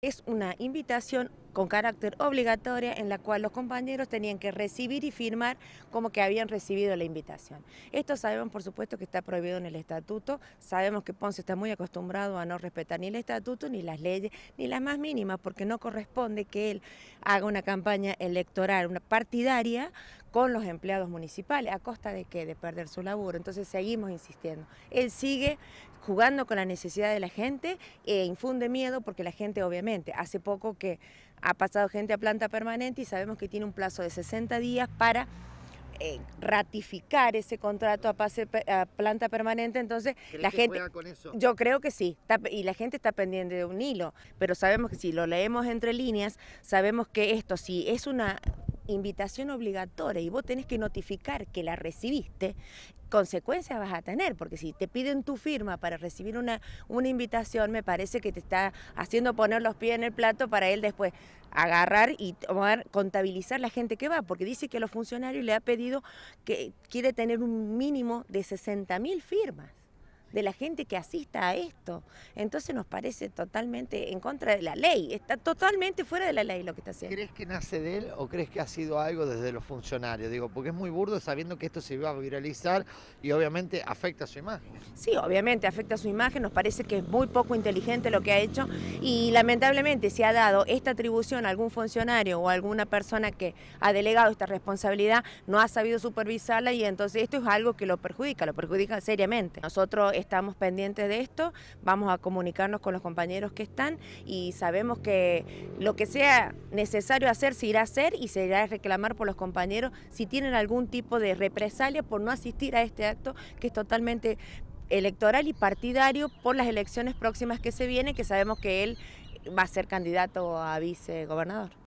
Es una invitación con carácter obligatoria en la cual los compañeros tenían que recibir y firmar como que habían recibido la invitación. Esto sabemos por supuesto que está prohibido en el estatuto, sabemos que Ponce está muy acostumbrado a no respetar ni el estatuto, ni las leyes, ni las más mínimas, porque no corresponde que él haga una campaña electoral, una partidaria, con los empleados municipales, ¿a costa de qué? De perder su laburo. Entonces seguimos insistiendo. Él sigue jugando con la necesidad de la gente e infunde miedo porque la gente obviamente hace poco que ha pasado gente a planta permanente y sabemos que tiene un plazo de 60 días para eh, ratificar ese contrato a, planta permanente, entonces la gente... Con eso? Yo creo que sí, y la gente está pendiente de un hilo, pero sabemos que si lo leemos entre líneas, sabemos que esto, sí es una invitación obligatoria y vos tenés que notificar que la recibiste, consecuencias vas a tener, porque si te piden tu firma para recibir una, una invitación, me parece que te está haciendo poner los pies en el plato para él después agarrar y tomar, contabilizar la gente que va, porque dice que a los funcionarios le ha pedido que quiere tener un mínimo de 60 mil firmas de la gente que asista a esto. Entonces nos parece totalmente en contra de la ley, está totalmente fuera de la ley lo que está haciendo. ¿Crees que nace de él o crees que ha sido algo desde los funcionarios? Digo, porque es muy burdo sabiendo que esto se iba a viralizar y obviamente afecta a su imagen. Sí, obviamente afecta a su imagen, nos parece que es muy poco inteligente lo que ha hecho y lamentablemente se ha dado esta atribución a algún funcionario o a alguna persona que ha delegado esta responsabilidad, no ha sabido supervisarla y entonces esto es algo que lo perjudica, lo perjudica seriamente. Nosotros estamos pendientes de esto, vamos a comunicarnos con los compañeros que están y sabemos que lo que sea necesario hacer se irá a hacer y se irá a reclamar por los compañeros si tienen algún tipo de represalia por no asistir a este acto que es totalmente electoral y partidario por las elecciones próximas que se vienen, que sabemos que él va a ser candidato a vicegobernador.